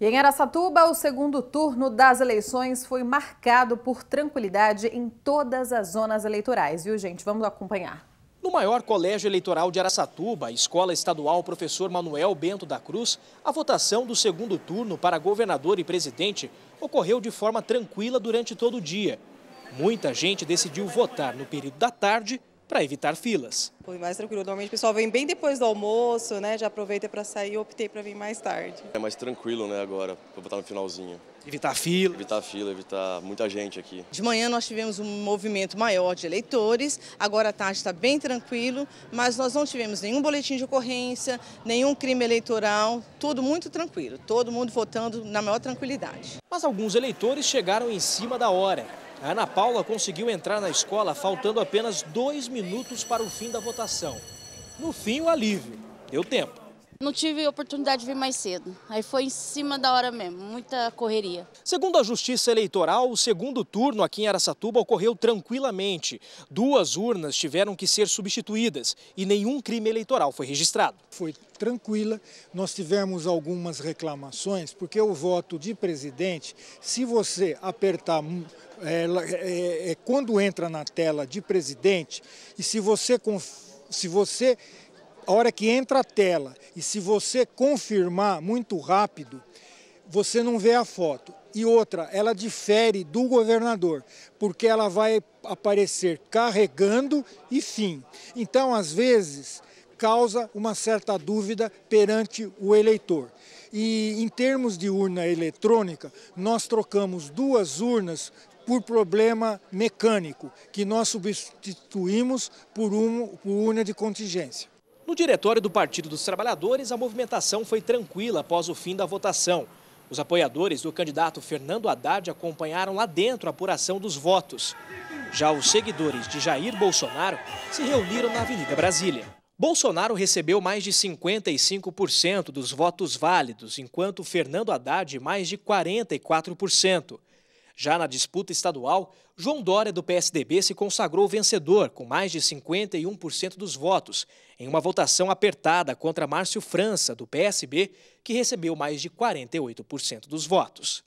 E em Araçatuba, o segundo turno das eleições foi marcado por tranquilidade em todas as zonas eleitorais, viu gente? Vamos acompanhar. No maior colégio eleitoral de Araçatuba, a Escola Estadual Professor Manuel Bento da Cruz, a votação do segundo turno para governador e presidente ocorreu de forma tranquila durante todo o dia. Muita gente decidiu votar no período da tarde para evitar filas. Foi mais tranquilo, normalmente o pessoal vem bem depois do almoço, né? Já aproveita para sair, e optei para vir mais tarde. É mais tranquilo, né, agora, para botar no finalzinho. Evitar fila. Evitar fila, evitar muita gente aqui. De manhã nós tivemos um movimento maior de eleitores, agora à tarde está bem tranquilo, mas nós não tivemos nenhum boletim de ocorrência, nenhum crime eleitoral, tudo muito tranquilo, todo mundo votando na maior tranquilidade. Mas alguns eleitores chegaram em cima da hora a Ana Paula conseguiu entrar na escola faltando apenas dois minutos para o fim da votação. No fim, o alívio. Deu tempo. Não tive oportunidade de vir mais cedo. Aí foi em cima da hora mesmo, muita correria. Segundo a Justiça Eleitoral, o segundo turno aqui em Aracatuba ocorreu tranquilamente. Duas urnas tiveram que ser substituídas e nenhum crime eleitoral foi registrado. Foi tranquila. Nós tivemos algumas reclamações, porque o voto de presidente, se você apertar hum, é, é, é, quando entra na tela de presidente e se você se você a hora que entra a tela e se você confirmar muito rápido, você não vê a foto. E outra, ela difere do governador, porque ela vai aparecer carregando e fim. Então, às vezes, causa uma certa dúvida perante o eleitor. E em termos de urna eletrônica, nós trocamos duas urnas por problema mecânico, que nós substituímos por, um, por urna de contingência. No diretório do Partido dos Trabalhadores, a movimentação foi tranquila após o fim da votação. Os apoiadores do candidato Fernando Haddad acompanharam lá dentro a apuração dos votos. Já os seguidores de Jair Bolsonaro se reuniram na Avenida Brasília. Bolsonaro recebeu mais de 55% dos votos válidos, enquanto Fernando Haddad mais de 44%. Já na disputa estadual, João Dória, do PSDB, se consagrou vencedor, com mais de 51% dos votos, em uma votação apertada contra Márcio França, do PSB, que recebeu mais de 48% dos votos.